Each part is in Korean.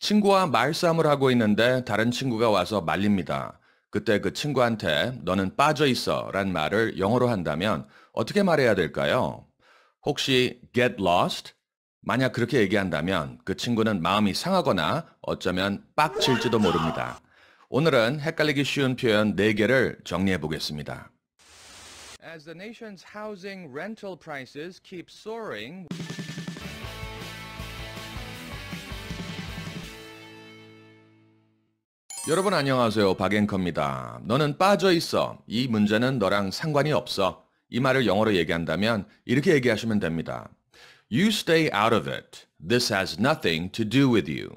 친구와 말싸움을 하고 있는데 다른 친구가 와서 말립니다. 그때 그 친구한테 너는 빠져 있어 란 말을 영어로 한다면 어떻게 말해야 될까요? 혹시 get lost? 만약 그렇게 얘기한다면 그 친구는 마음이 상하거나 어쩌면 빡칠지도 모릅니다. 오늘은 헷갈리기 쉬운 표현 4개를 정리해 보겠습니다. As the nation's housing rental prices keep soaring 여러분 안녕하세요. 박앤커입니다. 너는 빠져 있어. 이 문제는 너랑 상관이 없어. 이 말을 영어로 얘기한다면 이렇게 얘기하시면 됩니다. You stay out of it. This has nothing to do with you.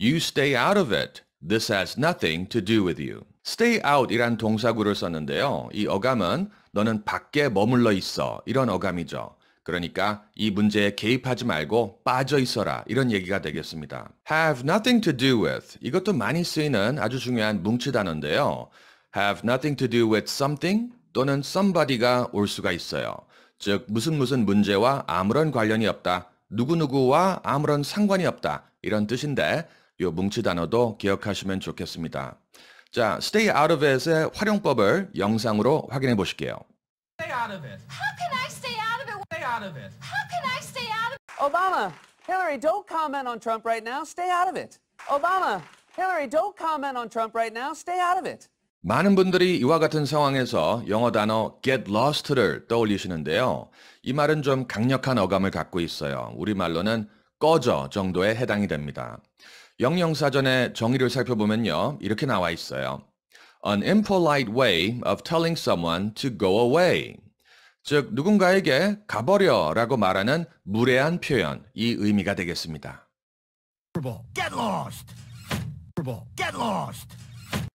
You stay out of it. This has nothing to do with you. stay out이란 동사구를 썼는데요. 이 어감은 너는 밖에 머물러 있어 이런 어감이죠. 그러니까 이 문제에 개입하지 말고 빠져 있어라 이런 얘기가 되겠습니다. have nothing to do with 이것도 많이 쓰이는 아주 중요한 뭉치 단어인데요. have nothing to do with something 또는 somebody가 올 수가 있어요. 즉 무슨 무슨 문제와 아무런 관련이 없다. 누구누구와 아무런 상관이 없다. 이런 뜻인데 이 뭉치 단어도 기억하시면 좋겠습니다. 자, stay out of it의 활용법을 영상으로 확인해 보실게요. out of it. How can I stay out of it? Obama, Hillary, don't comment on Trump right now. Stay out of it. Obama, Hillary, don't comment on Trump right now. Stay out of it. 많은 분들이 이와 같은 상황에서 영어 단어 get lost를 떠올리시는데요. 이 말은 좀 강력한 어감을 갖고 있어요. 우리말로는 꺼져 정도에 해당이 됩니다. 영영사전의 정의를 살펴보면요. 이렇게 나와 있어요. An impolite way of telling someone to go away. 즉 누군가에게 가버려라고 말하는 무례한 표현 이 의미가 되겠습니다.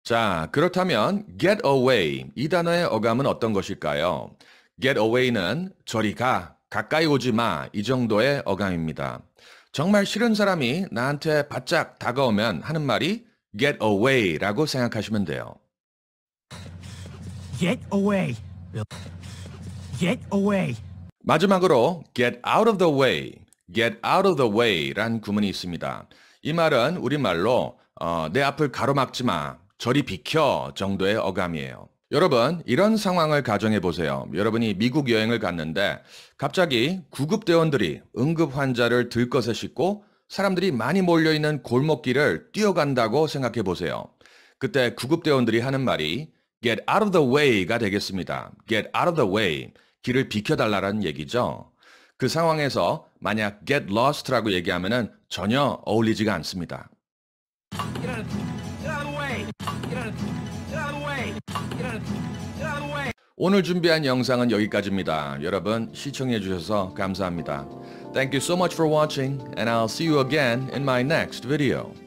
자, 그렇다면 get away 이 단어의 어감은 어떤 것일까요? get away는 저리 가, 가까이 오지 마 이 정도의 어감입니다. 정말 싫은 사람이 나한테 바짝 다가오면 하는 말이 get away라고 생각하시면 돼요. get away Get away. 마지막으로 get out of the way, get out of the way란 구문이 있습니다. 이 말은 우리말로 어, 내 앞을 가로막지 마, 저리 비켜 정도의 어감이에요. 여러분 이런 상황을 가정해 보세요. 여러분이 미국 여행을 갔는데 갑자기 구급대원들이 응급 환자를 들것에 싣고 사람들이 많이 몰려 있는 골목길을 뛰어간다고 생각해 보세요. 그때 구급대원들이 하는 말이 get out of the way가 되겠습니다. get out of the way. 길을 비켜달라는 얘기죠. 그 상황에서 만약 get lost라고 얘기하면은 전혀 어울리지가 않습니다. 오늘 준비한 영상은 여기까지입니다. 여러분 시청해 주셔서 감사합니다. Thank you so much for watching and I'll see you again in my next video.